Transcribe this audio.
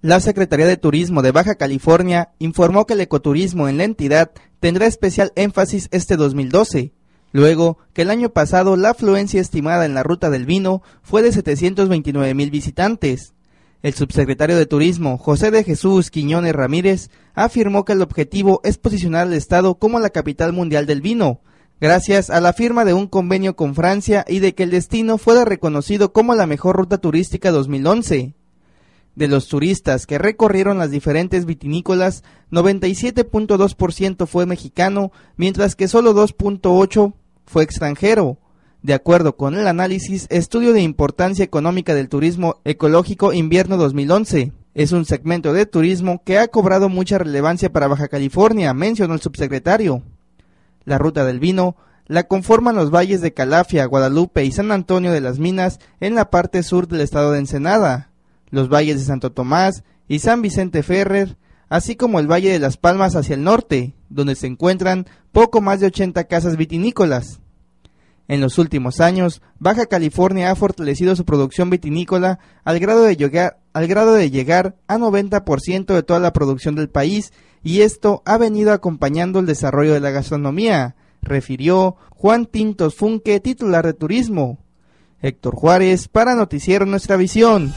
La Secretaría de Turismo de Baja California informó que el ecoturismo en la entidad tendrá especial énfasis este 2012, luego que el año pasado la afluencia estimada en la ruta del vino fue de 729 mil visitantes. El subsecretario de Turismo, José de Jesús Quiñones Ramírez, afirmó que el objetivo es posicionar al Estado como la capital mundial del vino, gracias a la firma de un convenio con Francia y de que el destino fuera reconocido como la mejor ruta turística 2011. De los turistas que recorrieron las diferentes vitinícolas, 97.2% fue mexicano, mientras que solo 2.8% fue extranjero. De acuerdo con el análisis Estudio de Importancia Económica del Turismo Ecológico Invierno 2011, es un segmento de turismo que ha cobrado mucha relevancia para Baja California, mencionó el subsecretario. La ruta del vino la conforman los valles de Calafia, Guadalupe y San Antonio de las Minas en la parte sur del estado de Ensenada los valles de Santo Tomás y San Vicente Ferrer, así como el Valle de las Palmas hacia el norte, donde se encuentran poco más de 80 casas vitinícolas. En los últimos años, Baja California ha fortalecido su producción vitinícola al grado de llegar, al grado de llegar a 90% de toda la producción del país y esto ha venido acompañando el desarrollo de la gastronomía, refirió Juan Tintos Funke, titular de Turismo. Héctor Juárez para Noticiero Nuestra Visión.